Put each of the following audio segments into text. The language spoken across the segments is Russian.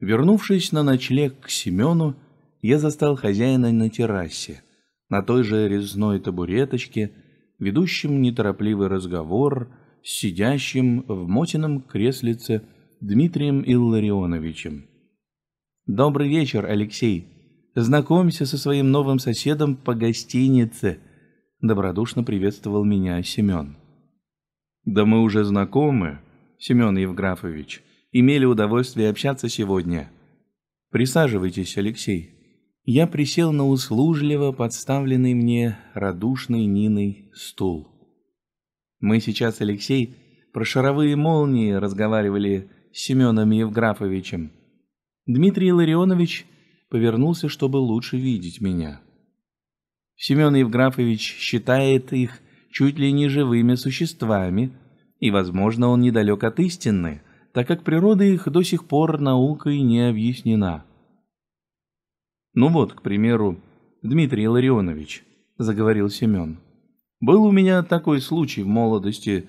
Вернувшись на ночлег к Семену, я застал хозяина на террасе, на той же резной табуреточке, ведущим неторопливый разговор с сидящим в мотином креслице Дмитрием Илларионовичем. «Добрый вечер, Алексей. Знакомься со своим новым соседом по гостинице», — добродушно приветствовал меня Семен. «Да мы уже знакомы, Семен Евграфович», имели удовольствие общаться сегодня. Присаживайтесь, Алексей. Я присел на услужливо подставленный мне радушный Ниной стул. Мы сейчас, Алексей, про шаровые молнии разговаривали с Семеном Евграфовичем. Дмитрий Ларионович повернулся, чтобы лучше видеть меня. Семен Евграфович считает их чуть ли не живыми существами, и, возможно, он недалек от истины так как природа их до сих пор наукой не объяснена. Ну вот, к примеру, Дмитрий Ларионович, заговорил Семен. Был у меня такой случай в молодости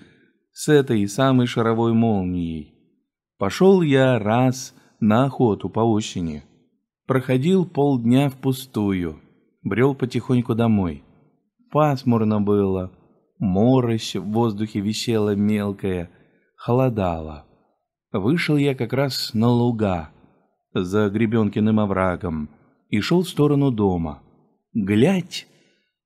с этой самой шаровой молнией. Пошел я раз на охоту по осени. Проходил полдня впустую, брел потихоньку домой. Пасмурно было, морось в воздухе висела мелкая, холодало. Вышел я как раз на луга за Гребенкиным оврагом и шел в сторону дома. Глядь,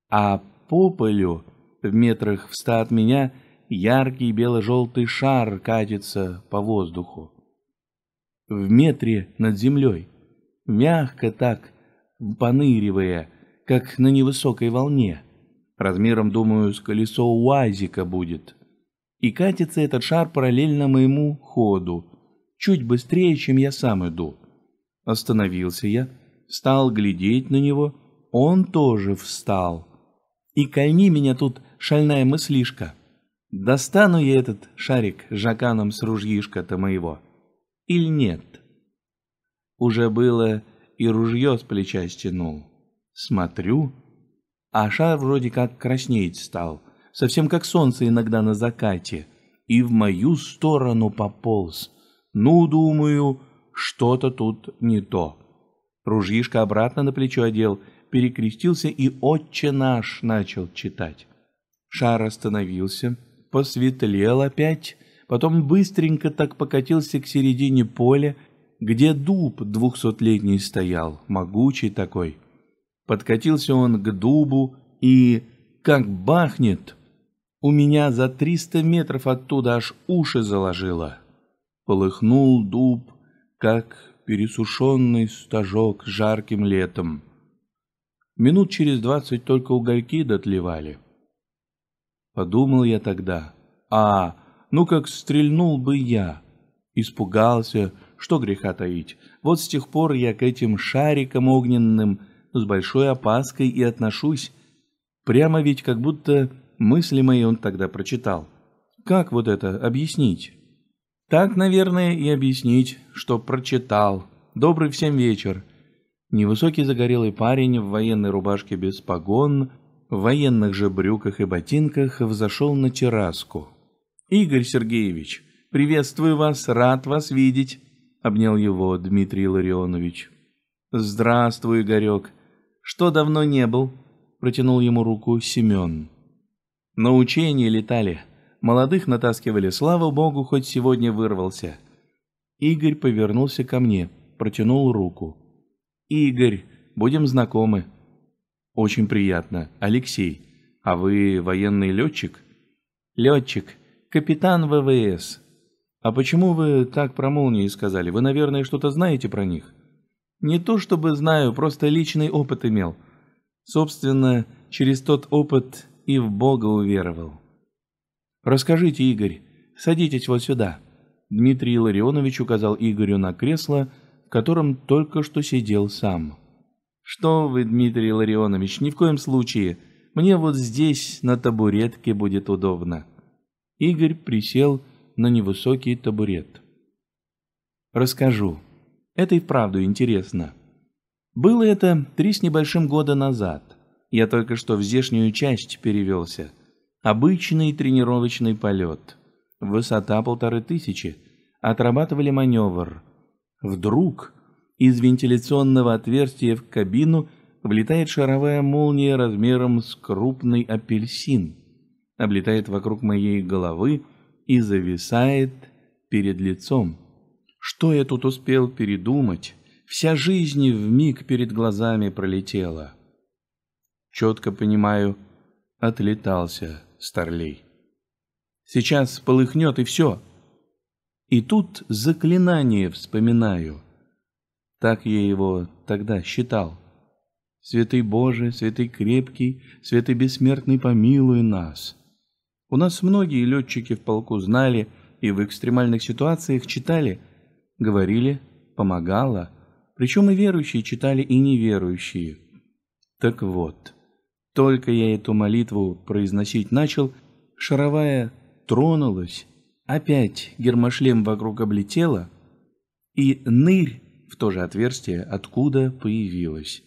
а по полю в метрах в ста от меня яркий бело-желтый шар катится по воздуху. В метре над землей, мягко так, поныривая, как на невысокой волне. Размером, думаю, с колесо уазика будет — и катится этот шар параллельно моему ходу, чуть быстрее, чем я сам иду. Остановился я, стал глядеть на него, он тоже встал. И кольни меня тут шальная мыслишка. Достану я этот шарик жаканом с ружьишка-то моего. Или нет? Уже было и ружье с плеча стянул. Смотрю, а шар вроде как краснеть стал — совсем как солнце иногда на закате, и в мою сторону пополз. Ну, думаю, что-то тут не то. Ружьишко обратно на плечо одел, перекрестился и «Отче наш» начал читать. Шар остановился, посветлел опять, потом быстренько так покатился к середине поля, где дуб двухсотлетний стоял, могучий такой. Подкатился он к дубу и, как бахнет, у меня за триста метров оттуда аж уши заложило. Полыхнул дуб, как пересушенный стажок жарким летом. Минут через двадцать только угольки дотлевали. Подумал я тогда, а, ну как стрельнул бы я. Испугался, что греха таить. Вот с тех пор я к этим шарикам огненным с большой опаской и отношусь. Прямо ведь как будто Мысли мои он тогда прочитал. Как вот это объяснить? Так, наверное, и объяснить, что прочитал. Добрый всем вечер. Невысокий загорелый парень в военной рубашке без погон, в военных же брюках и ботинках взошел на терраску. «Игорь Сергеевич, приветствую вас, рад вас видеть», — обнял его Дмитрий Ларионович. «Здравствуй, Игорек. Что давно не был?» — протянул ему руку Семен. На учении летали. Молодых натаскивали. Слава богу, хоть сегодня вырвался. Игорь повернулся ко мне, протянул руку. «Игорь, будем знакомы». «Очень приятно. Алексей. А вы военный летчик?» «Летчик. Капитан ВВС». «А почему вы так про молнии сказали? Вы, наверное, что-то знаете про них?» «Не то чтобы знаю, просто личный опыт имел. Собственно, через тот опыт и в Бога уверовал. «Расскажите, Игорь, садитесь вот сюда». Дмитрий Ларионович указал Игорю на кресло, в котором только что сидел сам. «Что вы, Дмитрий Ларионович, ни в коем случае. Мне вот здесь, на табуретке, будет удобно». Игорь присел на невысокий табурет. «Расскажу. Это и вправду интересно. Было это три с небольшим года назад. Я только что в здешнюю часть перевелся. Обычный тренировочный полет. Высота полторы тысячи. Отрабатывали маневр. Вдруг из вентиляционного отверстия в кабину влетает шаровая молния размером с крупный апельсин. Облетает вокруг моей головы и зависает перед лицом. Что я тут успел передумать? Вся жизнь в миг перед глазами пролетела четко понимаю, отлетался Старлей. Сейчас полыхнет и все. И тут заклинание вспоминаю. Так я его тогда считал. Святый Боже, святый крепкий, святый бессмертный, помилуй нас. У нас многие летчики в полку знали и в экстремальных ситуациях читали, говорили, помогало. Причем и верующие читали, и неверующие. Так вот, только я эту молитву произносить начал, шаровая тронулась, опять гермошлем вокруг облетела, и нырь в то же отверстие, откуда появилась.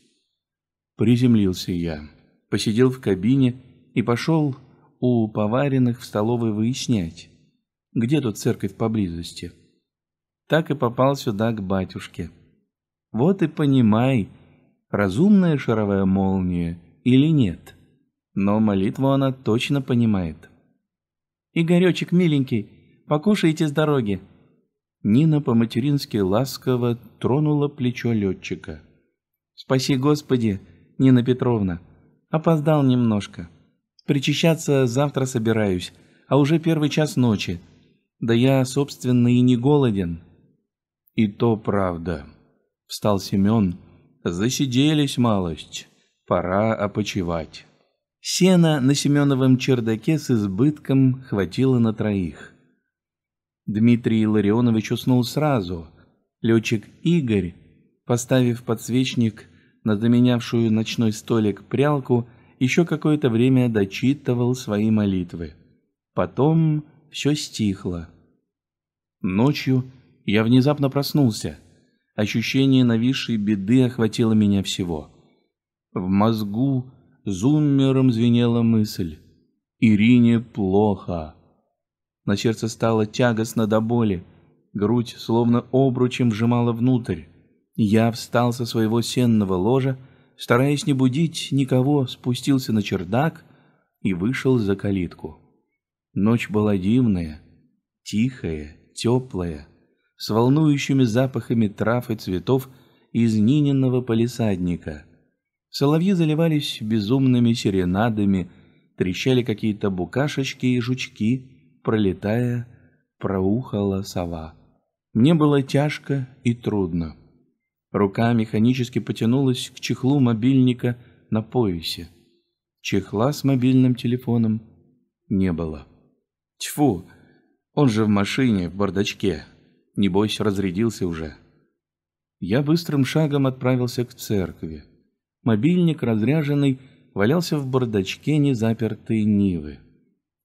Приземлился я, посидел в кабине и пошел у поваренных в столовой выяснять, где тут церковь поблизости. Так и попал сюда к батюшке. Вот и понимай, разумная шаровая молния или нет. Но молитву она точно понимает. «Игоречек, миленький, покушайте с дороги!» Нина по-матерински ласково тронула плечо летчика. «Спаси Господи, Нина Петровна! Опоздал немножко. Причащаться завтра собираюсь, а уже первый час ночи. Да я, собственно, и не голоден». «И то правда», — встал Семен. «Засиделись малость» пора опочивать. Сена на Семеновом чердаке с избытком хватило на троих. Дмитрий Ларионович уснул сразу. Летчик Игорь, поставив подсвечник на заменявшую ночной столик прялку, еще какое-то время дочитывал свои молитвы. Потом все стихло. Ночью я внезапно проснулся. Ощущение нависшей беды охватило меня всего. В мозгу зуммером звенела мысль. Ирине плохо. На сердце стало тягостно до боли. Грудь словно обручем сжимала внутрь. Я встал со своего сенного ложа, стараясь не будить никого, спустился на чердак и вышел за калитку. Ночь была дивная, тихая, теплая, с волнующими запахами трав и цветов из Нининого полисадника — Соловьи заливались безумными серенадами, трещали какие-то букашечки и жучки, пролетая, проухала сова. Мне было тяжко и трудно. Рука механически потянулась к чехлу мобильника на поясе. Чехла с мобильным телефоном не было. Тьфу, он же в машине, в бардачке. Небось, разрядился уже. Я быстрым шагом отправился к церкви. Мобильник, разряженный, валялся в бардачке незапертой Нивы.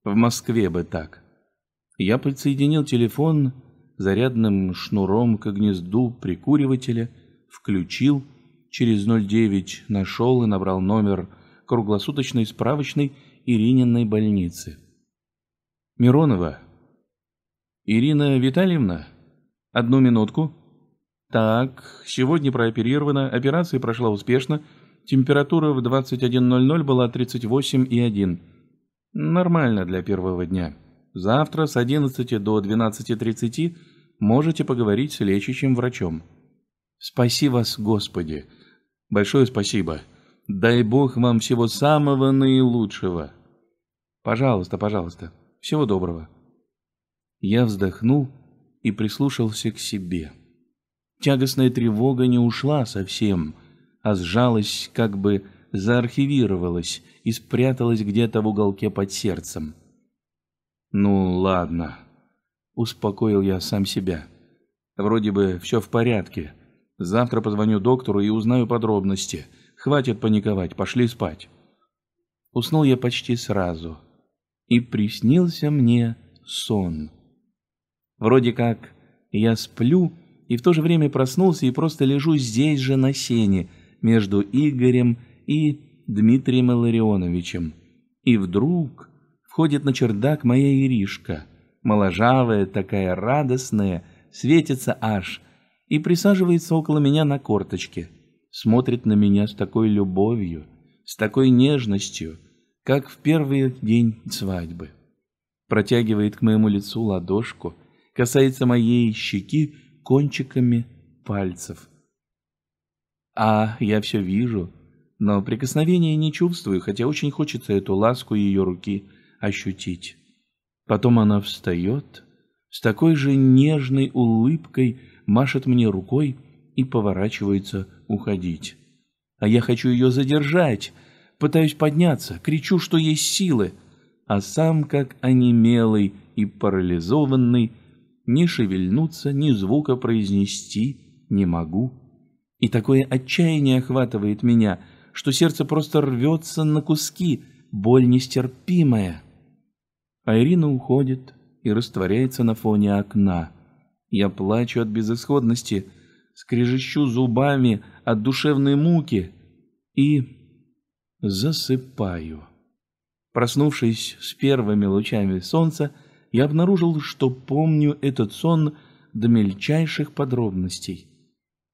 В Москве бы так. Я подсоединил телефон зарядным шнуром к гнезду прикуривателя, включил, через 09 нашел и набрал номер круглосуточной справочной Ирининой больницы. «Миронова?» «Ирина Витальевна?» «Одну минутку». «Так, сегодня прооперирована, операция прошла успешно». Температура в 21.00 была 38,1. Нормально для первого дня. Завтра с 11 до 12.30 можете поговорить с лечащим врачом. Спаси вас, Господи. Большое спасибо. Дай Бог вам всего самого наилучшего. Пожалуйста, пожалуйста. Всего доброго. Я вздохнул и прислушался к себе. Тягостная тревога не ушла совсем, а сжалась, как бы заархивировалась и спряталась где-то в уголке под сердцем. «Ну, ладно», — успокоил я сам себя. «Вроде бы все в порядке. Завтра позвоню доктору и узнаю подробности. Хватит паниковать, пошли спать». Уснул я почти сразу. И приснился мне сон. Вроде как я сплю и в то же время проснулся и просто лежу здесь же на сене, между Игорем и Дмитрием Илларионовичем. И вдруг входит на чердак моя Иришка, моложавая, такая радостная, светится аж, и присаживается около меня на корточке, смотрит на меня с такой любовью, с такой нежностью, как в первый день свадьбы. Протягивает к моему лицу ладошку, касается моей щеки кончиками пальцев. А, я все вижу. Но прикосновения не чувствую, хотя очень хочется эту ласку ее руки ощутить. Потом она встает, с такой же нежной улыбкой машет мне рукой и поворачивается уходить. А я хочу ее задержать, пытаюсь подняться, кричу, что есть силы, а сам, как онемелый и парализованный, ни шевельнуться, ни звука произнести не могу. И такое отчаяние охватывает меня, что сердце просто рвется на куски, боль нестерпимая. А Ирина уходит и растворяется на фоне окна. Я плачу от безысходности, скрежещу зубами от душевной муки и засыпаю. Проснувшись с первыми лучами солнца, я обнаружил, что помню этот сон до мельчайших подробностей.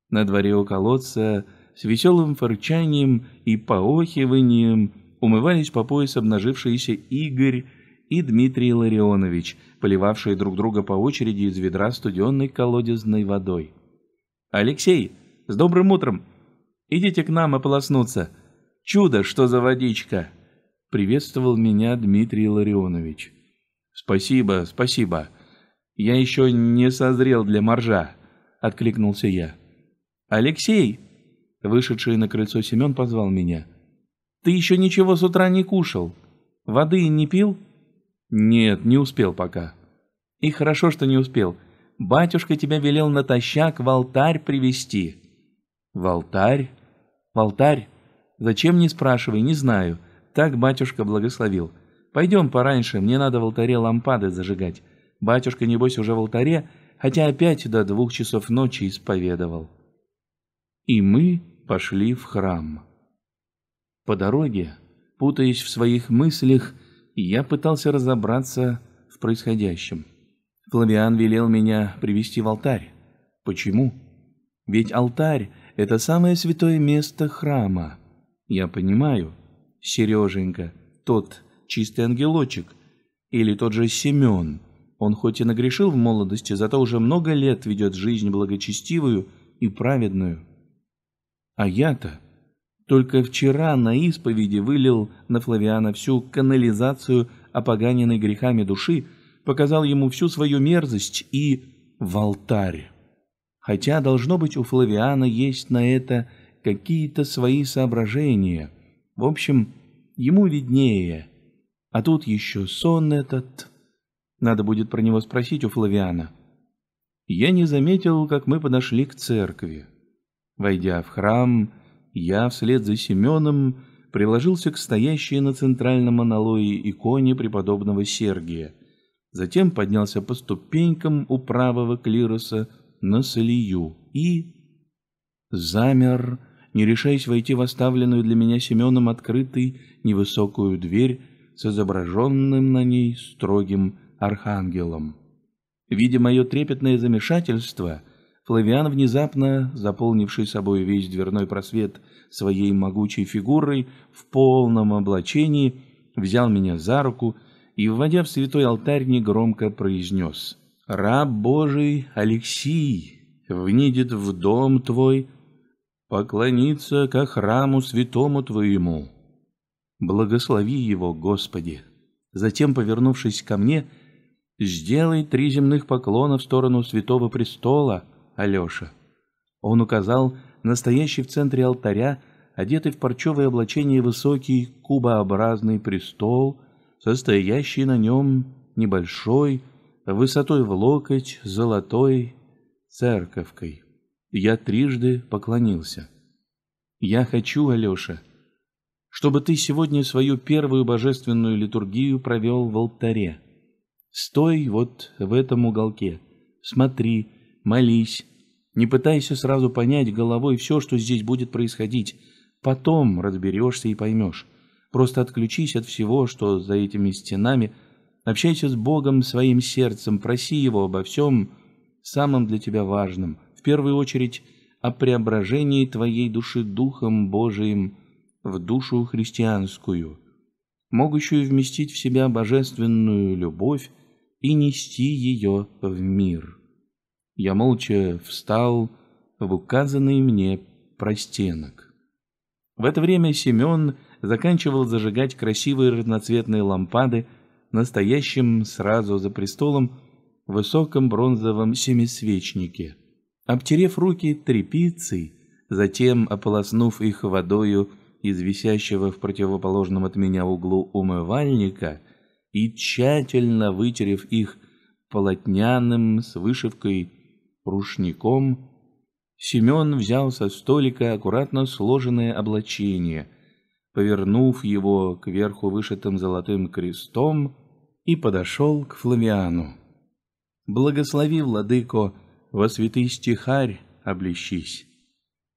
На дворе у колодца с веселым фырчанием и поохиванием умывались по пояс обнажившиеся Игорь и Дмитрий Ларионович, поливавшие друг друга по очереди из ведра студенной колодезной водой. «Алексей, с добрым утром! Идите к нам ополоснуться! Чудо, что за водичка!» Приветствовал меня Дмитрий Ларионович. «Спасибо, спасибо. Я еще не созрел для моржа», — откликнулся я. «Алексей!» Вышедший на крыльцо Семен позвал меня. «Ты еще ничего с утра не кушал? Воды не пил?» «Нет, не успел пока». «И хорошо, что не успел. Батюшка тебя велел натощак в алтарь привести. «В алтарь? В алтарь? Зачем, не спрашивай, не знаю. Так батюшка благословил. Пойдем пораньше, мне надо в алтаре лампады зажигать. Батюшка, небось, уже в алтаре, хотя опять до двух часов ночи исповедовал». И мы пошли в храм. По дороге, путаясь в своих мыслях, я пытался разобраться в происходящем. Флавиан велел меня привести в алтарь. Почему? Ведь алтарь — это самое святое место храма. Я понимаю. Сереженька, тот чистый ангелочек, или тот же Семен. Он хоть и нагрешил в молодости, зато уже много лет ведет жизнь благочестивую и праведную. А я-то только вчера на исповеди вылил на Флавиана всю канализацию опоганенной грехами души, показал ему всю свою мерзость и в алтарь. Хотя, должно быть, у Флавиана есть на это какие-то свои соображения. В общем, ему виднее. А тут еще сон этот. Надо будет про него спросить у Флавиана. Я не заметил, как мы подошли к церкви. Войдя в храм, я вслед за Семеном приложился к стоящей на центральном аналое иконе преподобного Сергия, затем поднялся по ступенькам у правого клироса на солью и... замер, не решаясь войти в оставленную для меня Семеном открытой невысокую дверь с изображенным на ней строгим архангелом. Видя мое трепетное замешательство — Флавиан, внезапно заполнивший собой весь дверной просвет своей могучей фигурой в полном облачении, взял меня за руку и, вводя в святой алтарь, негромко произнес «Раб Божий Алексий внидит в дом твой поклониться ко храму святому твоему. Благослови его, Господи!» Затем, повернувшись ко мне, «Сделай три земных поклона в сторону святого престола» Алеша. Он указал настоящий в центре алтаря, одетый в парчевое облачение высокий кубообразный престол, состоящий на нем небольшой, высотой в локоть, золотой церковкой. Я трижды поклонился. Я хочу, Алеша, чтобы ты сегодня свою первую божественную литургию провел в алтаре. Стой вот в этом уголке, смотри, молись. Не пытайся сразу понять головой все, что здесь будет происходить. Потом разберешься и поймешь. Просто отключись от всего, что за этими стенами. Общайся с Богом своим сердцем, проси Его обо всем самом для тебя важном. В первую очередь о преображении твоей души Духом Божиим в душу христианскую, могущую вместить в себя божественную любовь и нести ее в мир». Я молча встал в указанный мне простенок. В это время Семен заканчивал зажигать красивые разноцветные лампады настоящим сразу за престолом в высоком бронзовом семисвечнике. Обтерев руки трепицей, затем ополоснув их водою из висящего в противоположном от меня углу умывальника и тщательно вытерев их полотняным с вышивкой рушником, Семен взял со столика аккуратно сложенное облачение, повернув его кверху вышитым золотым крестом и подошел к Флавиану. «Благослови, владыко, во святый стихарь облещись!»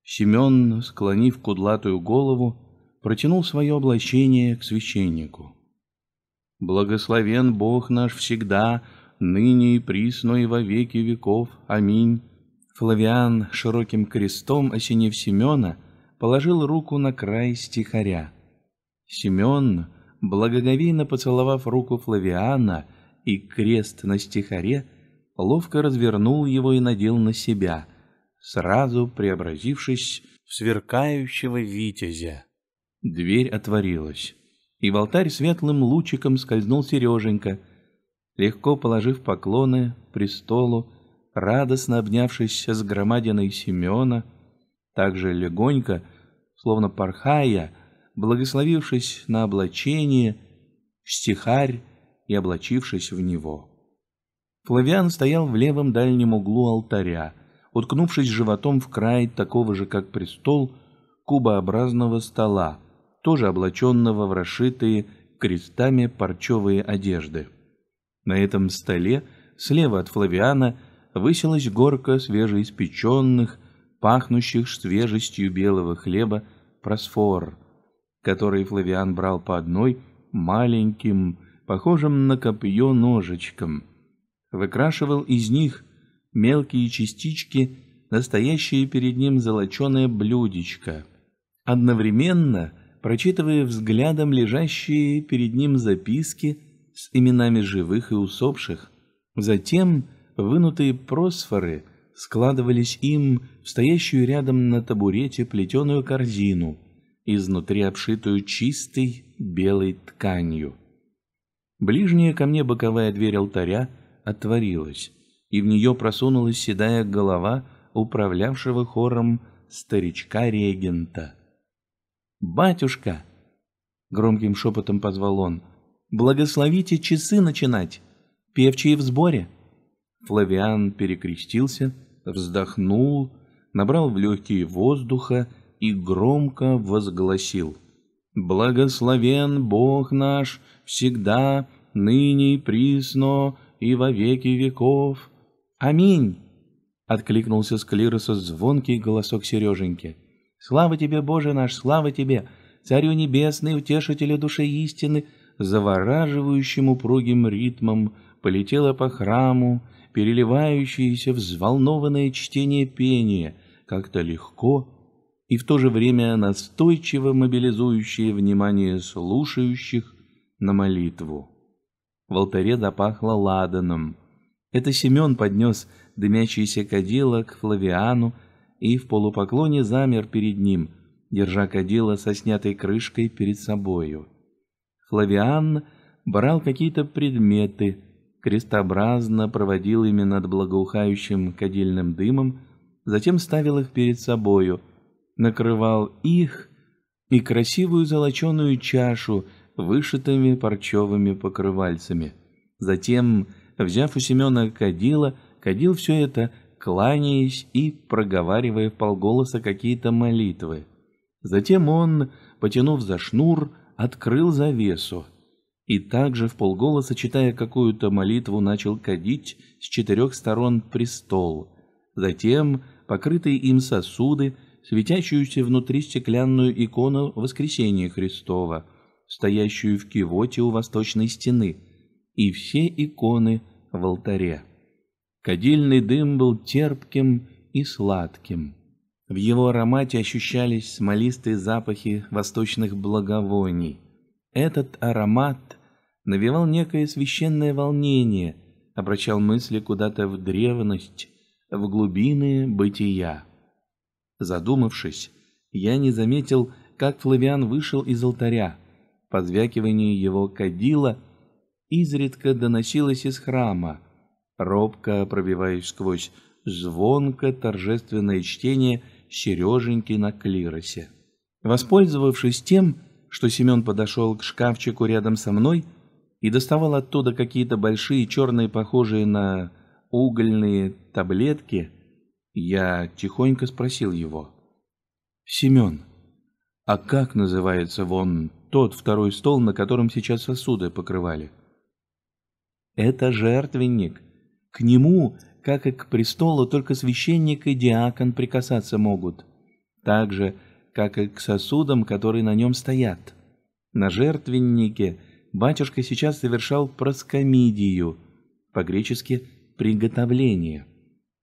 Семен, склонив кудлатую голову, протянул свое облачение к священнику. «Благословен Бог наш всегда!» ныне и присно и во веки веков. Аминь. Флавиан, широким крестом осенив Семена, положил руку на край стихаря. Семен, благоговейно поцеловав руку Флавиана и крест на стихаре, ловко развернул его и надел на себя, сразу преобразившись в сверкающего витязя. Дверь отворилась, и в алтарь светлым лучиком скользнул Сереженька — легко положив поклоны престолу, радостно обнявшись с громадиной Симеона, также легонько, словно порхая, благословившись на облачение, стихарь и облачившись в него. Флавиан стоял в левом дальнем углу алтаря, уткнувшись животом в край такого же, как престол, кубообразного стола, тоже облаченного в расшитые крестами парчевые одежды. На этом столе, слева от Флавиана, высилась горка свежеиспеченных, пахнущих свежестью белого хлеба просфор, который Флавиан брал по одной маленьким, похожим на копье ножичком. Выкрашивал из них мелкие частички, настоящее перед ним золоченое блюдечко. Одновременно, прочитывая взглядом лежащие перед ним записки, с именами живых и усопших. Затем вынутые просфоры складывались им в стоящую рядом на табурете плетеную корзину, изнутри обшитую чистой белой тканью. Ближняя ко мне боковая дверь алтаря отворилась, и в нее просунулась седая голова управлявшего хором старичка-регента. «Батюшка!» — громким шепотом позвал он. Благословите часы начинать. Певчие в сборе. Флавиан перекрестился, вздохнул, набрал в легкие воздуха и громко возгласил. «Благословен Бог наш всегда, ныне и присно, и во веки веков. Аминь!» Откликнулся с клироса звонкий голосок Сереженьки. «Слава тебе, Боже наш, слава тебе, Царю Небесный, Утешителю души истины!» завораживающим упругим ритмом полетела по храму, переливающееся взволнованное чтение пения, как-то легко и в то же время настойчиво мобилизующее внимание слушающих на молитву. В алтаре запахло ладаном. Это Семен поднес дымящийся кадило к Флавиану и в полупоклоне замер перед ним, держа кадило со снятой крышкой перед собою. Флавиан брал какие-то предметы, крестообразно проводил ими над благоухающим кадильным дымом, затем ставил их перед собою, накрывал их и красивую золоченую чашу вышитыми парчевыми покрывальцами. Затем, взяв у Семена кадила, кадил все это, кланяясь и проговаривая в полголоса какие-то молитвы. Затем он, потянув за шнур, открыл завесу и также в полголоса, читая какую-то молитву, начал кадить с четырех сторон престол, затем покрытые им сосуды, светящуюся внутри стеклянную икону Воскресения Христова, стоящую в кивоте у восточной стены, и все иконы в алтаре. Кадильный дым был терпким и сладким. В его аромате ощущались смолистые запахи восточных благовоний. Этот аромат навевал некое священное волнение, обращал мысли куда-то в древность, в глубины бытия. Задумавшись, я не заметил, как Флавиан вышел из алтаря. по Позвякивание его кадила изредка доносилось из храма, робко пробиваясь сквозь звонко торжественное чтение – Сереженьки на клиросе. Воспользовавшись тем, что Семен подошел к шкафчику рядом со мной и доставал оттуда какие-то большие черные, похожие на угольные таблетки, я тихонько спросил его. «Семен, а как называется вон тот второй стол, на котором сейчас сосуды покрывали?» «Это жертвенник. К нему как и к престолу, только священник и диакон прикасаться могут, так же, как и к сосудам, которые на нем стоят. На жертвеннике батюшка сейчас совершал проскомидию, по-гречески «приготовление».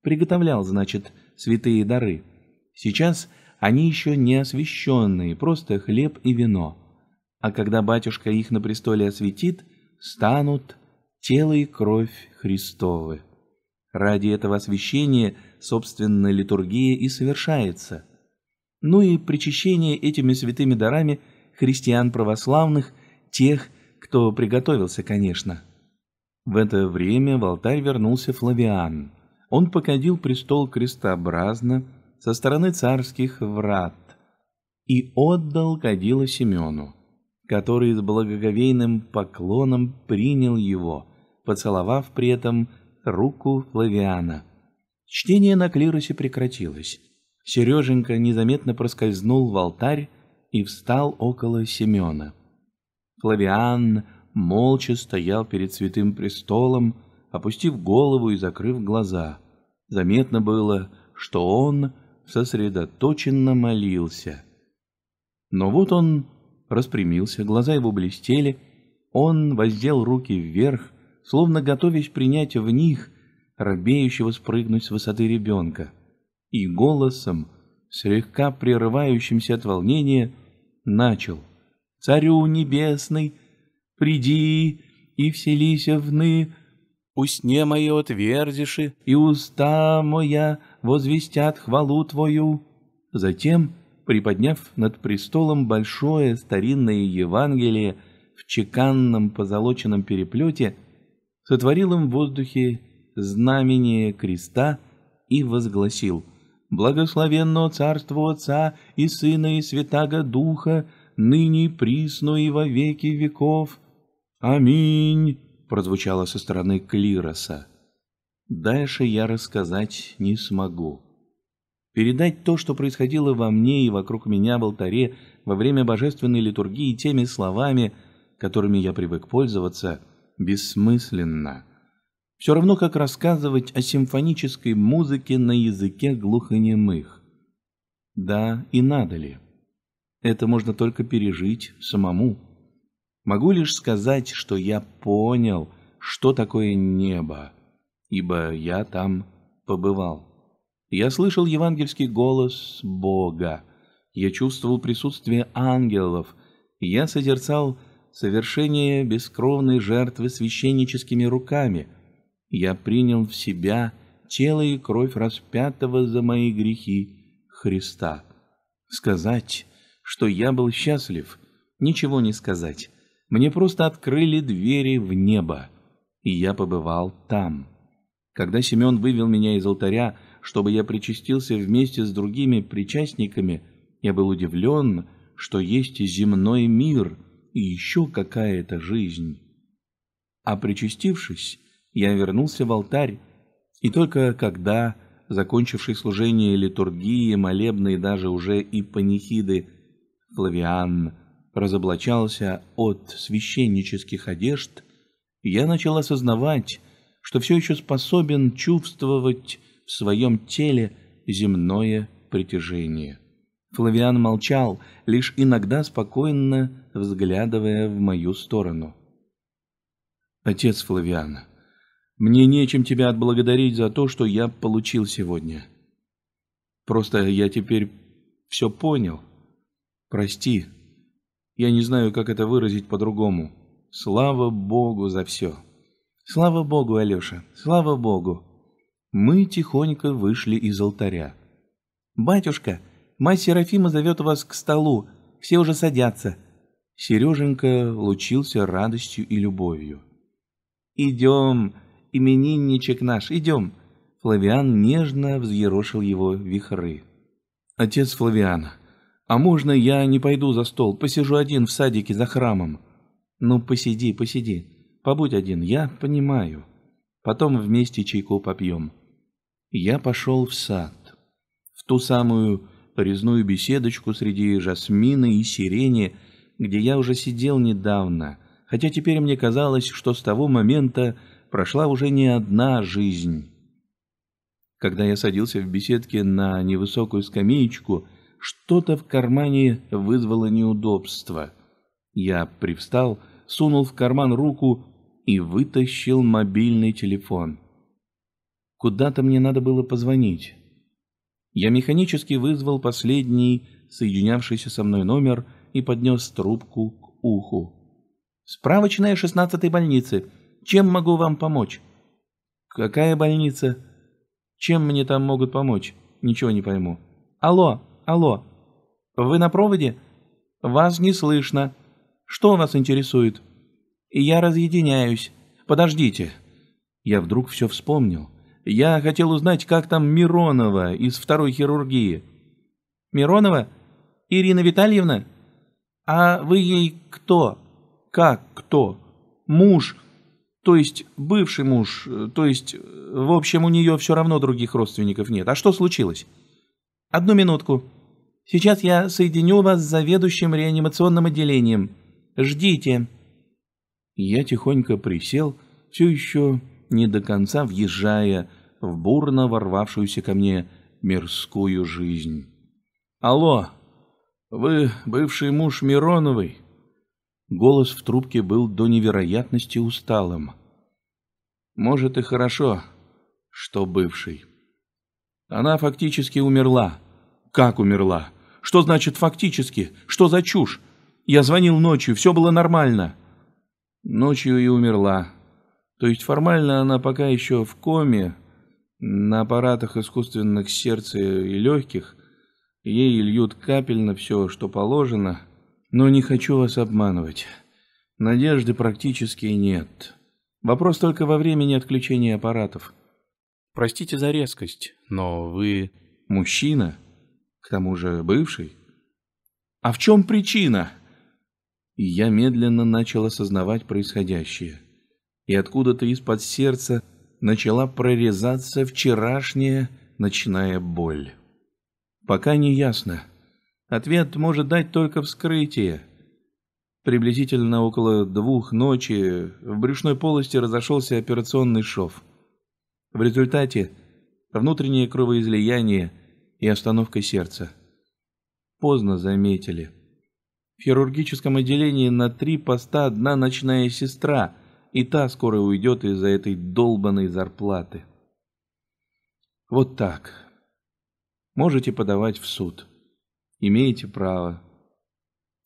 Приготовлял, значит, святые дары. Сейчас они еще не освященные, просто хлеб и вино. А когда батюшка их на престоле осветит, станут тело и кровь Христовы. Ради этого освящения, собственно, литургия и совершается. Ну и причащение этими святыми дарами христиан православных, тех, кто приготовился, конечно. В это время в алтарь вернулся Флавиан. Он покодил престол крестообразно со стороны царских врат и отдал кадила Семену, который с благоговейным поклоном принял его, поцеловав при этом руку Флавиана. Чтение на клиросе прекратилось. Сереженька незаметно проскользнул в алтарь и встал около Семена. Флавиан молча стоял перед святым престолом, опустив голову и закрыв глаза. Заметно было, что он сосредоточенно молился. Но вот он распрямился, глаза его блестели, он воздел руки вверх, словно готовясь принять в них робеющего спрыгнуть с высоты ребенка, и голосом, слегка прерывающимся от волнения, начал «Царю небесный, приди и вселись вны, усне мое отверзиши, и уста моя возвестят хвалу твою». Затем, приподняв над престолом большое старинное Евангелие в чеканном позолоченном переплете, сотворил им в воздухе знамение креста и возгласил «Благословенно царство Отца и Сына и Святаго Духа, ныне присно и во веки веков. Аминь!» прозвучало со стороны Клироса. Дальше я рассказать не смогу. Передать то, что происходило во мне и вокруг меня в алтаре во время божественной литургии теми словами, которыми я привык пользоваться – бессмысленно. Все равно, как рассказывать о симфонической музыке на языке глухонемых. Да, и надо ли. Это можно только пережить самому. Могу лишь сказать, что я понял, что такое небо, ибо я там побывал. Я слышал евангельский голос Бога. Я чувствовал присутствие ангелов. Я созерцал совершение бескровной жертвы священническими руками. Я принял в себя тело и кровь распятого за мои грехи Христа. Сказать, что я был счастлив, ничего не сказать. Мне просто открыли двери в небо, и я побывал там. Когда Семен вывел меня из алтаря, чтобы я причастился вместе с другими причастниками, я был удивлен, что есть земной мир — и еще какая-то жизнь. А причастившись, я вернулся в алтарь, и только когда, закончивший служение литургии, молебны даже уже и панихиды, Флавиан разоблачался от священнических одежд, я начал осознавать, что все еще способен чувствовать в своем теле земное притяжение. Флавиан молчал, лишь иногда спокойно взглядывая в мою сторону. «Отец Флавиан, мне нечем тебя отблагодарить за то, что я получил сегодня. Просто я теперь все понял. Прости. Я не знаю, как это выразить по-другому. Слава Богу за все. Слава Богу, Алеша, слава Богу. Мы тихонько вышли из алтаря. «Батюшка!» Мать Серафима зовет вас к столу, все уже садятся». Сереженька лучился радостью и любовью. «Идем, именинничек наш, идем!» Флавиан нежно взъерошил его вихры. «Отец Флавиан, а можно я не пойду за стол, посижу один в садике за храмом?» «Ну, посиди, посиди, побудь один, я понимаю. Потом вместе чайку попьем». Я пошел в сад, в ту самую резную беседочку среди жасмина и сирени, где я уже сидел недавно, хотя теперь мне казалось, что с того момента прошла уже не одна жизнь. Когда я садился в беседке на невысокую скамеечку, что-то в кармане вызвало неудобство. Я привстал, сунул в карман руку и вытащил мобильный телефон. Куда-то мне надо было позвонить. Я механически вызвал последний, соединявшийся со мной номер, и поднес трубку к уху. справочная шестнадцатой больницы. Чем могу вам помочь?» «Какая больница? Чем мне там могут помочь? Ничего не пойму». «Алло, алло. Вы на проводе? Вас не слышно. Что вас интересует?» «Я разъединяюсь. Подождите». Я вдруг все вспомнил. Я хотел узнать, как там Миронова из второй хирургии». «Миронова? Ирина Витальевна? А вы ей кто? Как кто? Муж? То есть бывший муж? То есть, в общем, у нее все равно других родственников нет. А что случилось?» «Одну минутку. Сейчас я соединю вас с заведующим реанимационным отделением. Ждите». Я тихонько присел, все еще не до конца въезжая в бурно ворвавшуюся ко мне мирскую жизнь. «Алло, вы бывший муж Мироновой?» Голос в трубке был до невероятности усталым. «Может, и хорошо, что бывший. Она фактически умерла. Как умерла? Что значит «фактически»? Что за чушь? Я звонил ночью, все было нормально». Ночью и умерла. То есть формально она пока еще в коме, на аппаратах искусственных сердца и легких ей льют капельно все, что положено, но не хочу вас обманывать. Надежды практически нет. Вопрос только во времени отключения аппаратов. Простите за резкость, но вы мужчина, к тому же бывший. А в чем причина? И я медленно начал осознавать происходящее. И откуда-то из-под сердца начала прорезаться вчерашняя ночная боль. Пока не ясно. Ответ может дать только вскрытие. Приблизительно около двух ночи в брюшной полости разошелся операционный шов. В результате внутреннее кровоизлияние и остановка сердца. Поздно заметили. В хирургическом отделении на три поста одна ночная сестра – и та скоро уйдет из-за этой долбанной зарплаты. Вот так. Можете подавать в суд. Имеете право.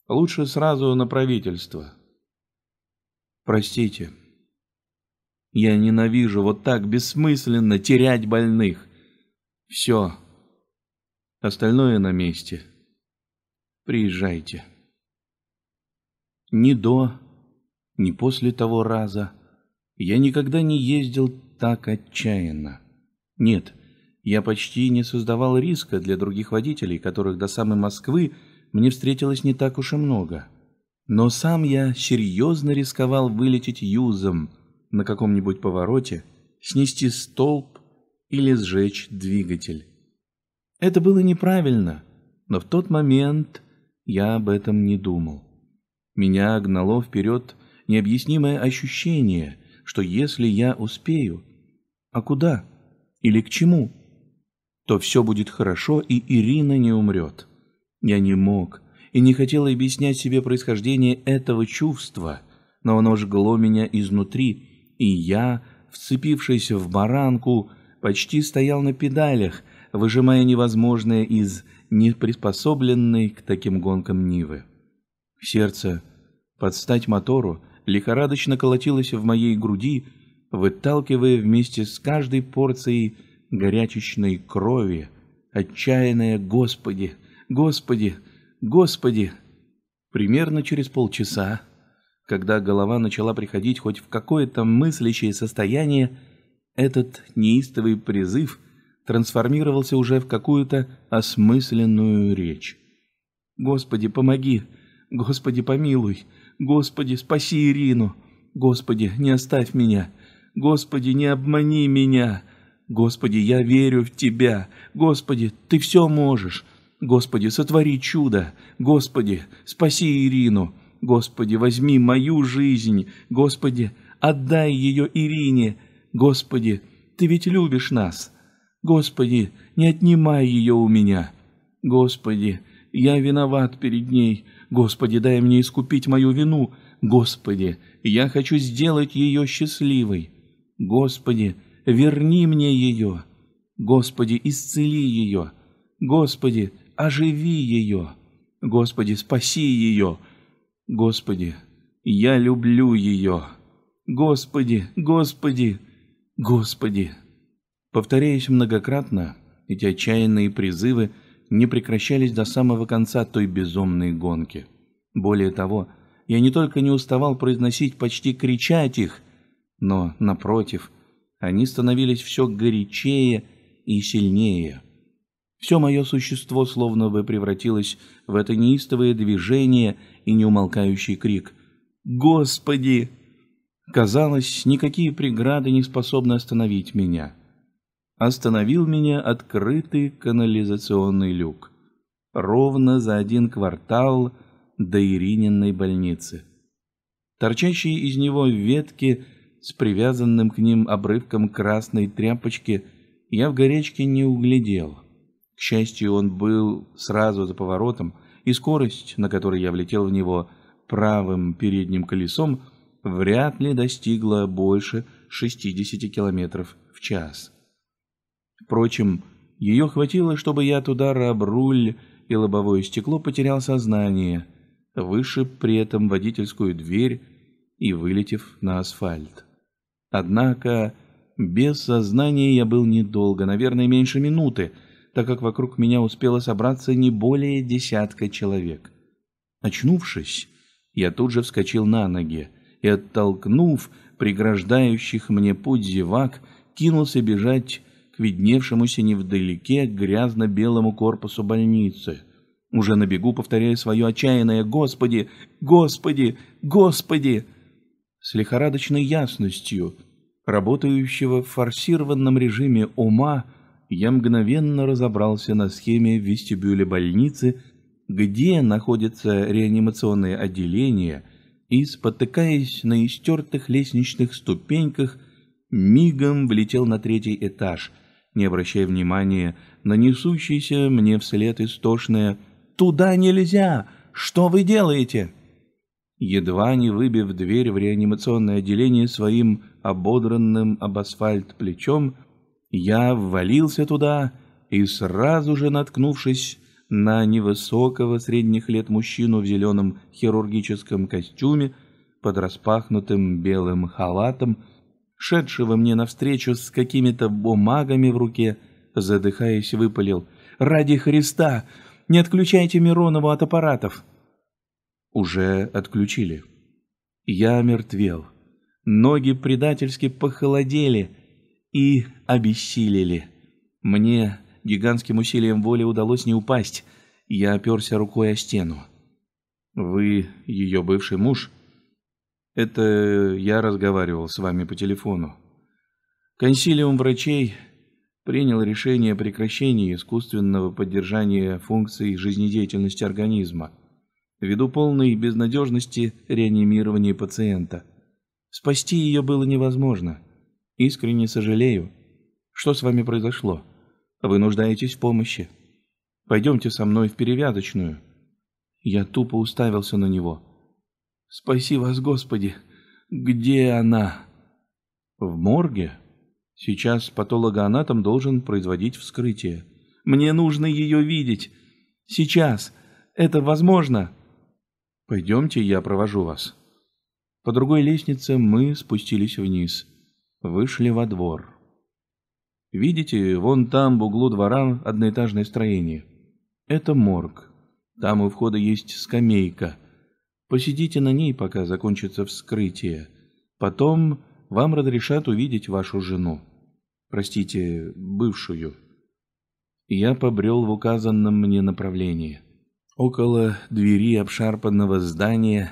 Лучше сразу на правительство. Простите. Я ненавижу вот так бессмысленно терять больных. Все. Остальное на месте. Приезжайте. Ни до, ни после того раза. Я никогда не ездил так отчаянно. Нет, я почти не создавал риска для других водителей, которых до самой Москвы мне встретилось не так уж и много. Но сам я серьезно рисковал вылететь юзом на каком-нибудь повороте, снести столб или сжечь двигатель. Это было неправильно, но в тот момент я об этом не думал. Меня гнало вперед необъяснимое ощущение, что если я успею, а куда или к чему, то все будет хорошо и Ирина не умрет. Я не мог и не хотел объяснять себе происхождение этого чувства, но оно жгло меня изнутри, и я, вцепившись в баранку, почти стоял на педалях, выжимая невозможное из неприспособленной к таким гонкам Нивы. Сердце под стать мотору лихорадочно колотилось в моей груди, выталкивая вместе с каждой порцией горячечной крови, отчаянная «Господи! Господи! Господи!» Примерно через полчаса, когда голова начала приходить хоть в какое-то мыслящее состояние, этот неистовый призыв трансформировался уже в какую-то осмысленную речь. «Господи, помоги! Господи, помилуй! Господи, спаси Ирину. Господи, не оставь меня. Господи, не обмани меня. Господи, я верю в Тебя. Господи, Ты все можешь. Господи, сотвори чудо. Господи, спаси Ирину. Господи, возьми мою жизнь. Господи, отдай ее Ирине. Господи, Ты ведь любишь нас. Господи, не отнимай ее у меня. Господи, я виноват перед ней. Господи, дай мне искупить мою вину. Господи, я хочу сделать ее счастливой. Господи, верни мне ее. Господи, исцели ее. Господи, оживи ее. Господи, спаси ее. Господи, я люблю ее. Господи, Господи, Господи. Повторяясь многократно, эти отчаянные призывы – не прекращались до самого конца той безумной гонки. Более того, я не только не уставал произносить, почти кричать их, но, напротив, они становились все горячее и сильнее. Все мое существо словно бы превратилось в это неистовое движение и неумолкающий крик. «Господи!» Казалось, никакие преграды не способны остановить меня остановил меня открытый канализационный люк. Ровно за один квартал до Ирининой больницы. Торчащие из него ветки с привязанным к ним обрывком красной тряпочки я в горячке не углядел. К счастью, он был сразу за поворотом, и скорость, на которой я влетел в него правым передним колесом, вряд ли достигла больше 60 км в час. Впрочем, ее хватило, чтобы я от удара об руль и лобовое стекло потерял сознание, вышиб при этом водительскую дверь и вылетев на асфальт. Однако без сознания я был недолго, наверное, меньше минуты, так как вокруг меня успело собраться не более десятка человек. Очнувшись, я тут же вскочил на ноги и, оттолкнув преграждающих мне путь зевак, кинулся бежать видневшемуся невдалеке грязно-белому корпусу больницы. Уже на бегу повторяя свое отчаянное «Господи! Господи! Господи!» с лихорадочной ясностью, работающего в форсированном режиме ума, я мгновенно разобрался на схеме вестибюля больницы, где находится реанимационное отделение, и, спотыкаясь на истертых лестничных ступеньках, мигом влетел на третий этаж, не обращая внимания на несущееся мне вслед истошное «Туда нельзя! Что вы делаете?» Едва не выбив дверь в реанимационное отделение своим ободранным об асфальт плечом, я ввалился туда и, сразу же наткнувшись на невысокого средних лет мужчину в зеленом хирургическом костюме под распахнутым белым халатом, шедшего мне навстречу с какими-то бумагами в руке, задыхаясь, выпалил. «Ради Христа! Не отключайте Миронова от аппаратов!» Уже отключили. Я мертвел. Ноги предательски похолодели и обессилели. Мне гигантским усилием воли удалось не упасть. Я оперся рукой о стену. «Вы ее бывший муж?» Это я разговаривал с вами по телефону. Консилиум врачей принял решение о прекращении искусственного поддержания функций жизнедеятельности организма ввиду полной безнадежности реанимирования пациента. Спасти ее было невозможно. Искренне сожалею. Что с вами произошло? Вы нуждаетесь в помощи. Пойдемте со мной в перевязочную. Я тупо уставился на него. Спаси вас, Господи! Где она?» «В морге. Сейчас патологоанатом должен производить вскрытие. Мне нужно ее видеть. Сейчас. Это возможно?» «Пойдемте, я провожу вас». По другой лестнице мы спустились вниз. Вышли во двор. Видите, вон там в углу двора одноэтажное строение. Это морг. Там у входа есть скамейка. Посидите на ней, пока закончится вскрытие. Потом вам разрешат увидеть вашу жену. Простите, бывшую. Я побрел в указанном мне направлении. Около двери обшарпанного здания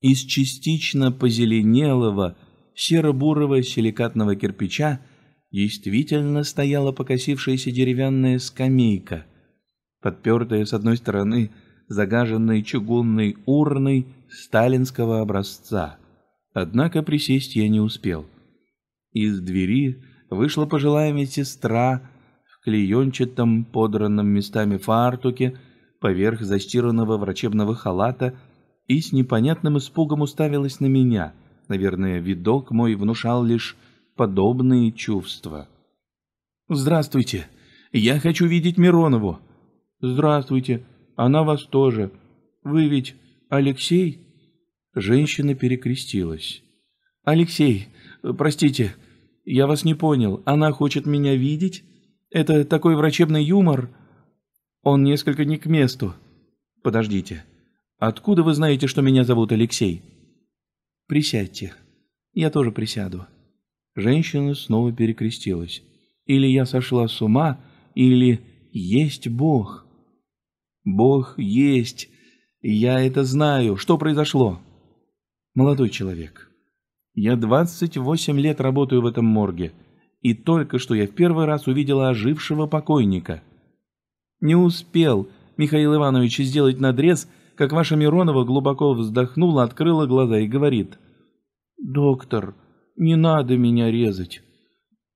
из частично позеленелого серо-бурого силикатного кирпича действительно стояла покосившаяся деревянная скамейка, подпертая с одной стороны – загаженной чугунной урной сталинского образца. Однако присесть я не успел. Из двери вышла пожилая медсестра в клеенчатом, подранном местами фартуке, поверх застиранного врачебного халата и с непонятным испугом уставилась на меня. Наверное, видок мой внушал лишь подобные чувства. «Здравствуйте! Я хочу видеть Миронову!» «Здравствуйте!» она вас тоже. Вы ведь Алексей?» Женщина перекрестилась. «Алексей, простите, я вас не понял. Она хочет меня видеть? Это такой врачебный юмор. Он несколько не к месту. Подождите. Откуда вы знаете, что меня зовут Алексей? Присядьте. Я тоже присяду. Женщина снова перекрестилась. Или я сошла с ума, или есть Бог. Бог есть. Я это знаю. Что произошло? Молодой человек, я 28 лет работаю в этом морге, и только что я в первый раз увидела ожившего покойника. Не успел Михаил Иванович сделать надрез, как ваша Миронова глубоко вздохнула, открыла глаза и говорит. «Доктор, не надо меня резать.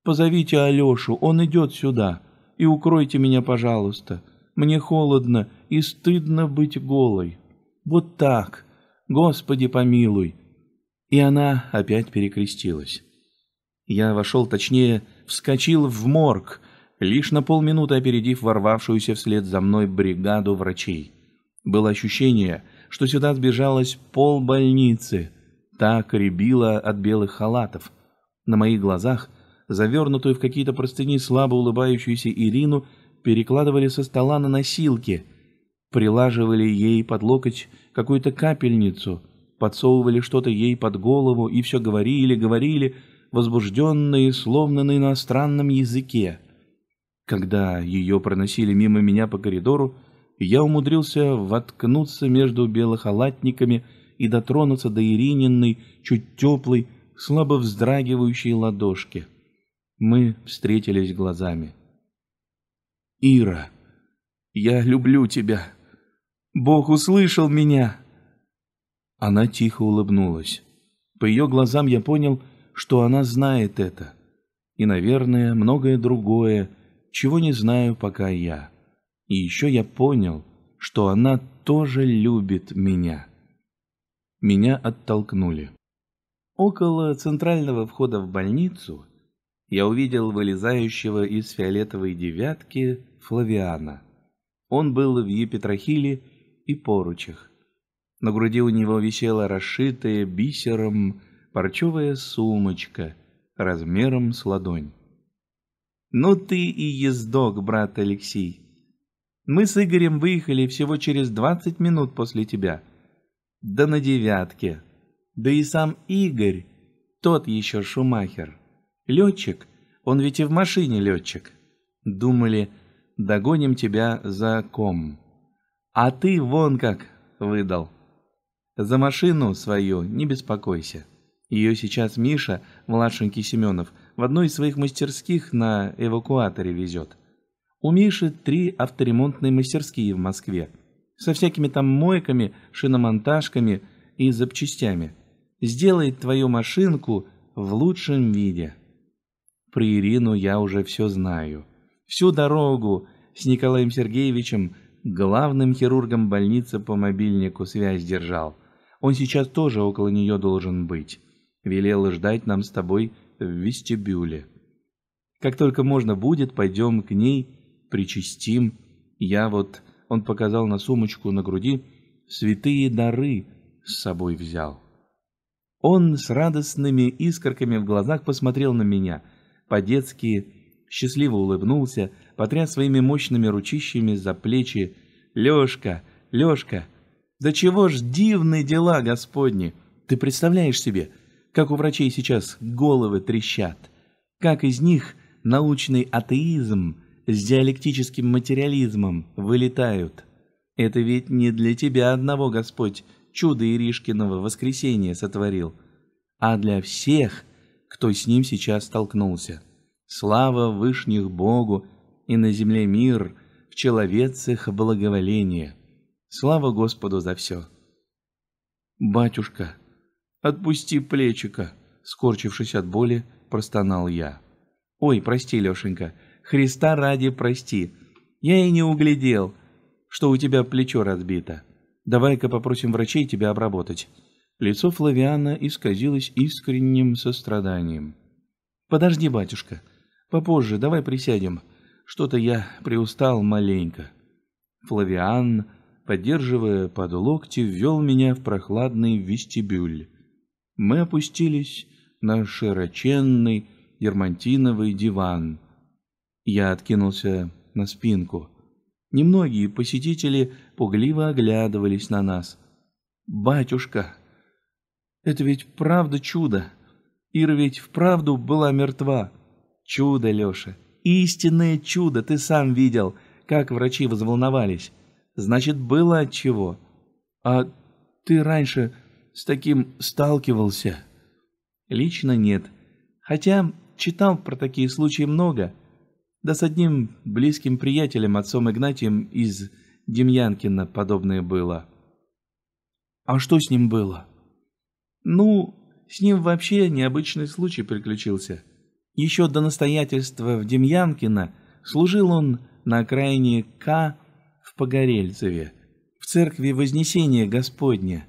Позовите Алешу, он идет сюда, и укройте меня, пожалуйста. Мне холодно и стыдно быть голой. Вот так. Господи помилуй. И она опять перекрестилась. Я вошел, точнее, вскочил в морг, лишь на полминуты опередив ворвавшуюся вслед за мной бригаду врачей. Было ощущение, что сюда сбежалось пол больницы. Так рябило от белых халатов. На моих глазах, завернутую в какие-то простыни слабо улыбающуюся Ирину, перекладывали со стола на носилки, прилаживали ей под локоть какую-то капельницу, подсовывали что-то ей под голову и все говорили, говорили, возбужденные, словно на иностранном языке. Когда ее проносили мимо меня по коридору, я умудрился воткнуться между белохалатниками и дотронуться до Ирининой, чуть теплой, слабо вздрагивающей ладошки. Мы встретились глазами. Ира, я люблю тебя. Бог услышал меня. Она тихо улыбнулась. По ее глазам я понял, что она знает это. И, наверное, многое другое, чего не знаю пока я. И еще я понял, что она тоже любит меня. Меня оттолкнули. Около центрального входа в больницу – я увидел вылезающего из фиолетовой девятки Флавиана. Он был в епитрахиле и поручах. На груди у него висела расшитая бисером парчевая сумочка размером с ладонь. «Ну ты и ездок, брат Алексей. Мы с Игорем выехали всего через двадцать минут после тебя. Да на девятке. Да и сам Игорь, тот еще шумахер». Летчик? Он ведь и в машине летчик. Думали, догоним тебя за ком. А ты вон как выдал. За машину свою не беспокойся. Ее сейчас Миша, младшенький Семенов, в одной из своих мастерских на эвакуаторе везет. У Миши три авторемонтные мастерские в Москве. Со всякими там мойками, шиномонтажками и запчастями. Сделает твою машинку в лучшем виде. Про Ирину я уже все знаю. Всю дорогу с Николаем Сергеевичем, главным хирургом больницы по мобильнику, связь держал. Он сейчас тоже около нее должен быть. Велел ждать нам с тобой в вестибюле. Как только можно будет, пойдем к ней, причастим. Я вот, он показал на сумочку на груди, святые дары с собой взял. Он с радостными искорками в глазах посмотрел на меня – по-детски, счастливо улыбнулся, потряс своими мощными ручищами за плечи. Лёшка, Лёшка, да чего ж дивные дела, Господни! Ты представляешь себе, как у врачей сейчас головы трещат, как из них научный атеизм с диалектическим материализмом вылетают. Это ведь не для тебя одного Господь чудо Иришкиного воскресения сотворил, а для всех кто с ним сейчас столкнулся. Слава вышних Богу, и на земле мир, в человецах благоволение. Слава Господу за все. «Батюшка, отпусти плечика!» Скорчившись от боли, простонал я. «Ой, прости, Лешенька, Христа ради прости. Я и не углядел, что у тебя плечо разбито. Давай-ка попросим врачей тебя обработать». Лицо Флавиана исказилось искренним состраданием. «Подожди, батюшка, попозже, давай присядем. Что-то я приустал маленько». Флавиан, поддерживая под локти, ввел меня в прохладный вестибюль. Мы опустились на широченный германтиновый диван. Я откинулся на спинку. Немногие посетители пугливо оглядывались на нас. «Батюшка!» Это ведь правда чудо. Ира ведь вправду была мертва. Чудо, Леша. Истинное чудо, ты сам видел, как врачи взволновались. Значит, было от чего. А ты раньше с таким сталкивался? Лично нет. Хотя читал про такие случаи много. Да с одним близким приятелем, отцом Игнатием из Демьянкина подобное было. А что с ним было? Ну, с ним вообще необычный случай приключился. Еще до настоятельства в Демьянкино служил он на окраине К в Погорельцеве, в церкви Вознесения Господня,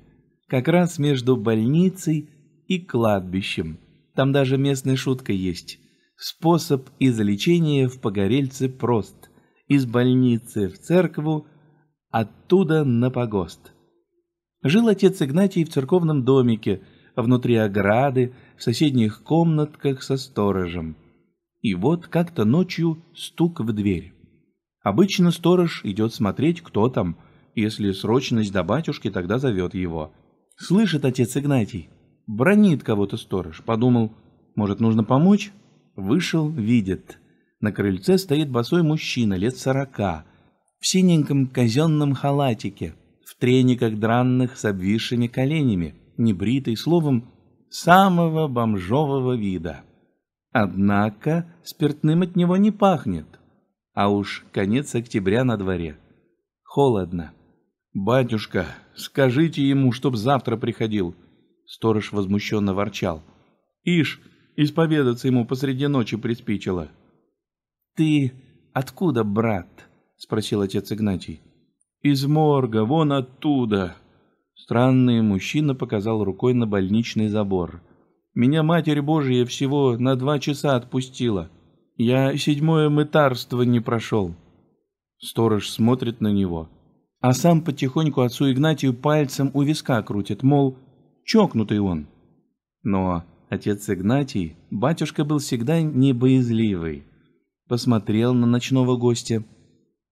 как раз между больницей и кладбищем. Там даже местная шутка есть. Способ излечения в Погорельце прост. Из больницы в церкву, оттуда на погост. Жил отец Игнатий в церковном домике, внутри ограды, в соседних комнатках со сторожем. И вот как-то ночью стук в дверь. Обычно сторож идет смотреть, кто там. Если срочность до батюшки, тогда зовет его. Слышит отец Игнатий. Бронит кого-то сторож. Подумал, может, нужно помочь? Вышел, видит. На крыльце стоит босой мужчина лет сорока в синеньком казенном халатике, в трениках дранных с обвисшими коленями, небритой, словом, самого бомжового вида. Однако спиртным от него не пахнет. А уж конец октября на дворе. Холодно. «Батюшка, скажите ему, чтоб завтра приходил!» Сторож возмущенно ворчал. «Ишь, исповедаться ему посреди ночи приспичило!» «Ты откуда, брат?» — спросил отец Игнатий. Из морга, вон оттуда. Странный мужчина показал рукой на больничный забор. Меня Матерь Божья всего на два часа отпустила. Я седьмое мытарство не прошел. Сторож смотрит на него. А сам потихоньку отцу Игнатию пальцем у виска крутит, мол, чокнутый он. Но отец Игнатий, батюшка был всегда небоязливый. Посмотрел на ночного гостя.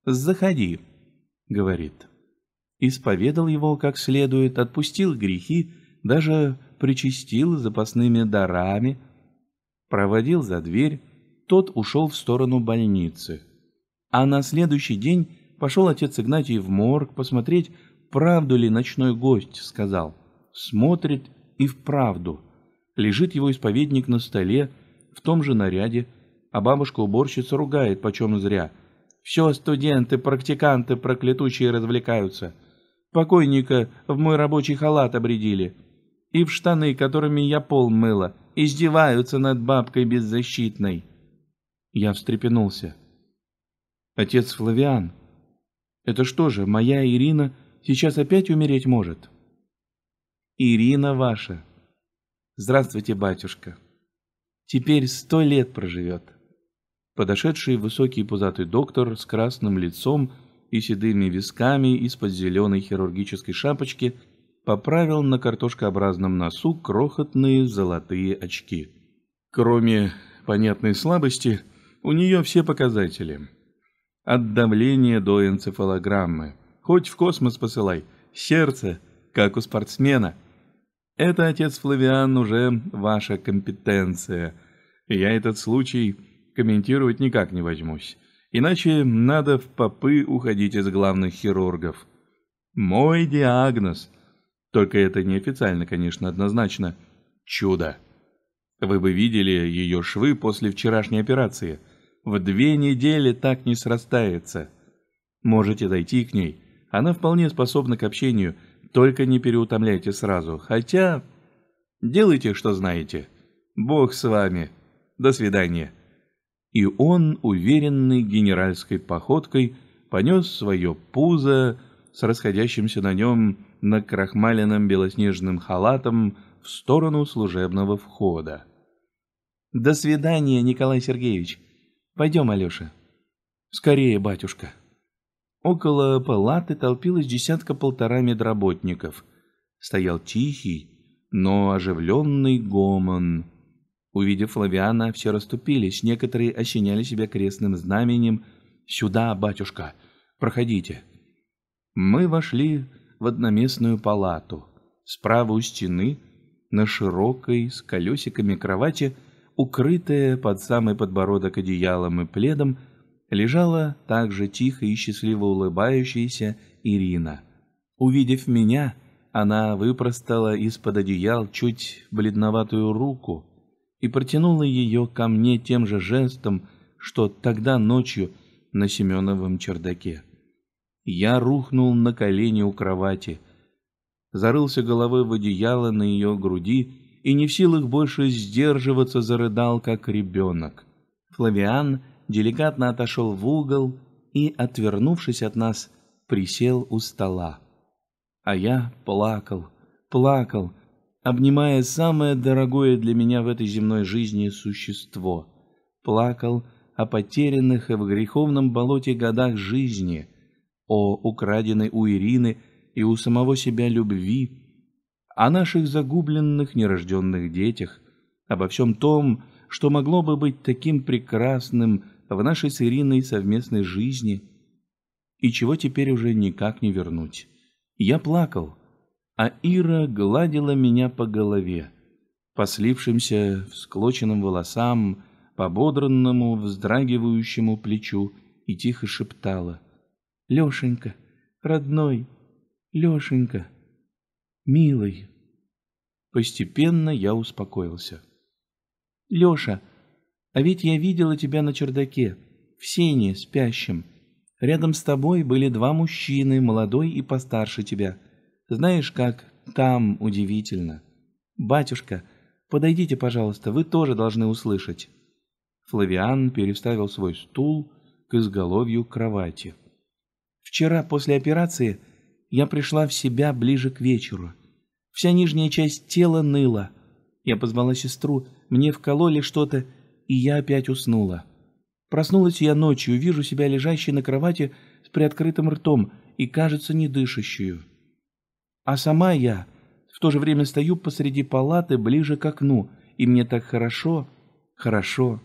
«Заходи», говорит. Исповедал его как следует, отпустил грехи, даже причастил запасными дарами, проводил за дверь, тот ушел в сторону больницы. А на следующий день пошел отец Игнатий в морг посмотреть, правду ли ночной гость сказал. Смотрит и вправду. Лежит его исповедник на столе, в том же наряде, а бабушка-уборщица ругает почем зря – все студенты, практиканты проклятучие развлекаются. Покойника в мой рабочий халат обредили. И в штаны, которыми я пол мыла. Издеваются над бабкой беззащитной. Я встрепенулся. Отец Флавиан. Это что же, моя Ирина сейчас опять умереть может? Ирина ваша. Здравствуйте, батюшка. Теперь сто лет проживет подошедший высокий пузатый доктор с красным лицом и седыми висками из-под зеленой хирургической шапочки поправил на картошкообразном носу крохотные золотые очки. Кроме понятной слабости, у нее все показатели. От давления до энцефалограммы. Хоть в космос посылай. Сердце, как у спортсмена. Это, отец Флавиан, уже ваша компетенция. Я этот случай комментировать никак не возьмусь. Иначе надо в попы уходить из главных хирургов. Мой диагноз. Только это не официально, конечно, однозначно. Чудо. Вы бы видели ее швы после вчерашней операции. В две недели так не срастается. Можете дойти к ней. Она вполне способна к общению, только не переутомляйте сразу. Хотя... Делайте, что знаете. Бог с вами. До свидания и он уверенный генеральской походкой понес свое пузо с расходящимся на нем накрахмаленным белоснежным халатом в сторону служебного входа. «До свидания, Николай Сергеевич. Пойдем, Алеша». «Скорее, батюшка». Около палаты толпилось десятка-полтора медработников. Стоял тихий, но оживленный гомон – Увидев Флавиана, все расступились, некоторые ощеняли себя крестным знаменем «Сюда, батюшка! Проходите!» Мы вошли в одноместную палату. Справа у стены, на широкой, с колесиками кровати, укрытая под самый подбородок одеялом и пледом, лежала также тихо и счастливо улыбающаяся Ирина. Увидев меня, она выпростала из-под одеял чуть бледноватую руку, и протянула ее ко мне тем же жестом, что тогда ночью на Семеновом чердаке. Я рухнул на колени у кровати, зарылся головой в одеяло на ее груди и не в силах больше сдерживаться зарыдал, как ребенок. Флавиан деликатно отошел в угол и, отвернувшись от нас, присел у стола. А я плакал, плакал, обнимая самое дорогое для меня в этой земной жизни существо. Плакал о потерянных и в греховном болоте годах жизни, о украденной у Ирины и у самого себя любви, о наших загубленных нерожденных детях, обо всем том, что могло бы быть таким прекрасным в нашей с Ириной совместной жизни, и чего теперь уже никак не вернуть. Я плакал, а Ира гладила меня по голове, по слившимся всклоченным волосам, по бодранному, вздрагивающему плечу и тихо шептала. «Лешенька, родной, Лешенька, милый». Постепенно я успокоился. «Леша, а ведь я видела тебя на чердаке, в сене, спящем. Рядом с тобой были два мужчины, молодой и постарше тебя». Знаешь, как там удивительно. Батюшка, подойдите, пожалуйста, вы тоже должны услышать. Флавиан переставил свой стул к изголовью кровати. Вчера после операции я пришла в себя ближе к вечеру. Вся нижняя часть тела ныла. Я позвала сестру, мне вкололи что-то, и я опять уснула. Проснулась я ночью, вижу себя лежащей на кровати с приоткрытым ртом и, кажется, не дышащую. А сама я в то же время стою посреди палаты ближе к окну, и мне так хорошо, хорошо.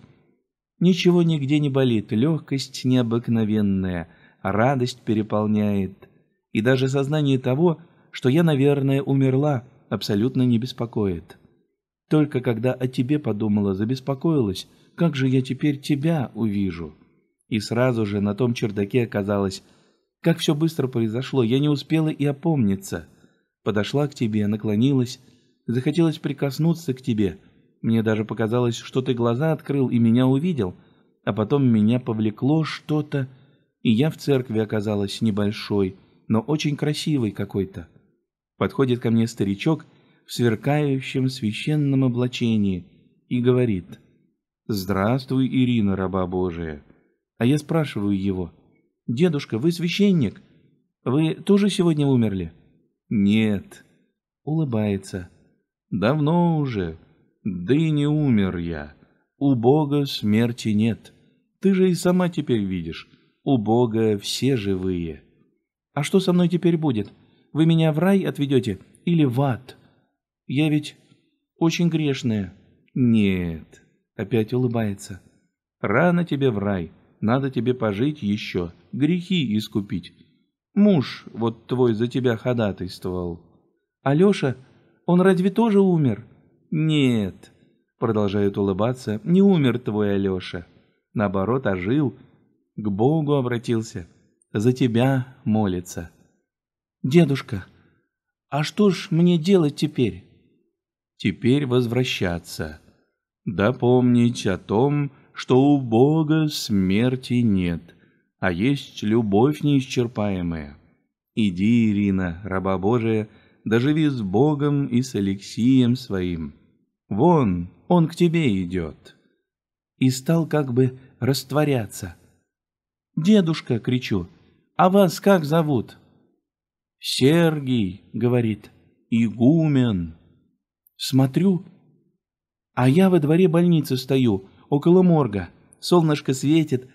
Ничего нигде не болит, легкость необыкновенная, радость переполняет. И даже сознание того, что я, наверное, умерла, абсолютно не беспокоит. Только когда о тебе подумала, забеспокоилась, как же я теперь тебя увижу? И сразу же на том чердаке оказалось, как все быстро произошло, я не успела и опомниться. Подошла к тебе, наклонилась. Захотелось прикоснуться к тебе. Мне даже показалось, что ты глаза открыл и меня увидел. А потом меня повлекло что-то, и я в церкви оказалась небольшой, но очень красивой какой-то. Подходит ко мне старичок в сверкающем священном облачении и говорит «Здравствуй, Ирина, раба Божия». А я спрашиваю его «Дедушка, вы священник? Вы тоже сегодня умерли?» Нет. Улыбается. Давно уже. Да и не умер я. У Бога смерти нет. Ты же и сама теперь видишь. У Бога все живые. А что со мной теперь будет? Вы меня в рай отведете или в ад? Я ведь очень грешная. Нет. Опять улыбается. Рано тебе в рай. Надо тебе пожить еще. Грехи искупить. Муж вот твой за тебя ходатайствовал. Алеша, он разве тоже умер? Нет, продолжает улыбаться, не умер твой Алеша. Наоборот, ожил, к Богу обратился, за тебя молится. Дедушка, а что ж мне делать теперь? Теперь возвращаться. Да помнить о том, что у Бога смерти нет — а есть любовь неисчерпаемая. Иди, Ирина, раба Божия, доживи с Богом и с Алексием своим. Вон, он к тебе идет. И стал как бы растворяться. «Дедушка!» — кричу. «А вас как зовут?» «Сергий!» — говорит. «Игумен!» Смотрю, а я во дворе больницы стою, около морга. Солнышко светит,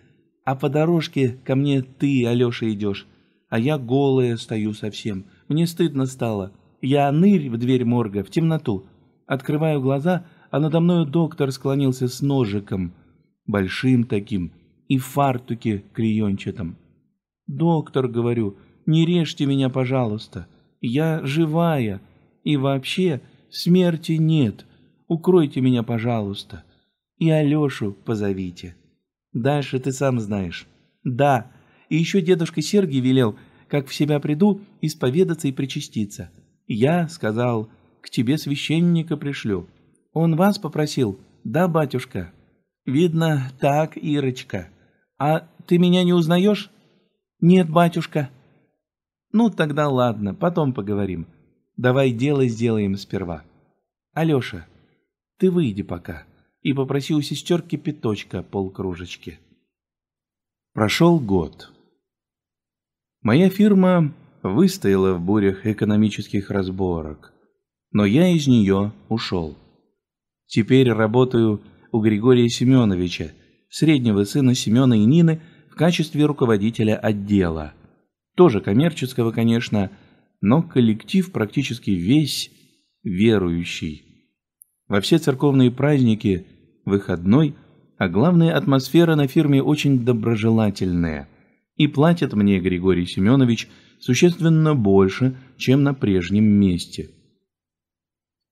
а по дорожке ко мне ты, Алеша, идешь. А я голая стою совсем. Мне стыдно стало. Я нырь в дверь морга, в темноту. Открываю глаза, а надо мною доктор склонился с ножиком. Большим таким. И в фартуке клеенчатом. «Доктор, — говорю, — не режьте меня, пожалуйста. Я живая. И вообще смерти нет. Укройте меня, пожалуйста. И Алешу позовите». Дальше ты сам знаешь. Да. И еще дедушка Сергий велел, как в себя приду, исповедаться и причаститься. Я сказал, к тебе священника пришлю. Он вас попросил? Да, батюшка. Видно, так, Ирочка. А ты меня не узнаешь? Нет, батюшка. Ну, тогда ладно, потом поговорим. Давай дело сделаем сперва. Алеша, ты выйди пока и попросил сестер кипяточка полкружечки. Прошел год. Моя фирма выстояла в бурях экономических разборок, но я из нее ушел. Теперь работаю у Григория Семеновича, среднего сына Семена и Нины, в качестве руководителя отдела. Тоже коммерческого, конечно, но коллектив практически весь верующий. Во все церковные праздники, выходной, а главное, атмосфера на фирме очень доброжелательная. И платит мне, Григорий Семенович, существенно больше, чем на прежнем месте.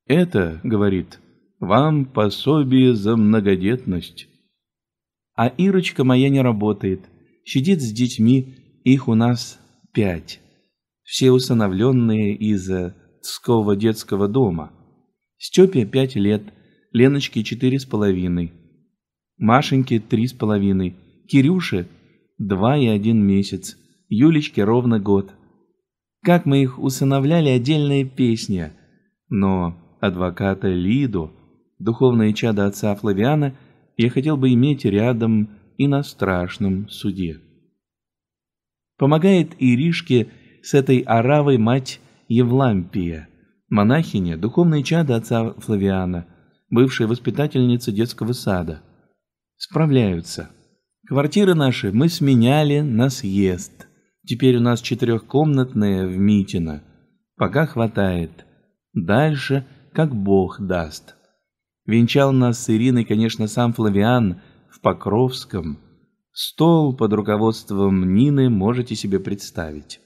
«Это, — говорит, — вам пособие за многодетность». А Ирочка моя не работает, сидит с детьми, их у нас пять. Все усыновленные из Тского детского дома. Степе пять лет, Леночке четыре с половиной, Машеньке три с половиной, Кирюше два и один месяц, Юлечке ровно год. Как мы их усыновляли, отдельная песня. Но адвоката Лиду, духовное чадо отца Флавиана, я хотел бы иметь рядом и на страшном суде. Помогает Иришке с этой оравой мать Евлампия – монахиня, духовное чадо отца Флавиана, бывшая воспитательница детского сада. Справляются. Квартиры наши мы сменяли на съезд. Теперь у нас четырехкомнатная в Митино. Пока хватает. Дальше, как Бог даст. Венчал нас с Ириной, конечно, сам Флавиан в Покровском. Стол под руководством Нины можете себе представить.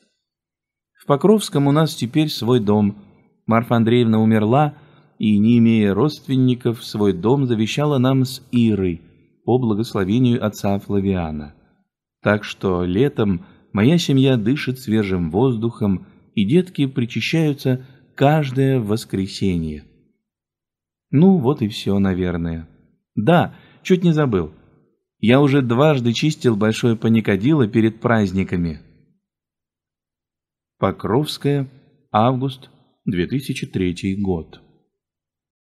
В Покровском у нас теперь свой дом – Марфа Андреевна умерла и, не имея родственников, свой дом завещала нам с Ирой по благословению отца Флавиана. Так что летом моя семья дышит свежим воздухом, и детки причащаются каждое воскресенье. Ну, вот и все, наверное. Да, чуть не забыл. Я уже дважды чистил большое паникодило перед праздниками. Покровская, август 2003 год.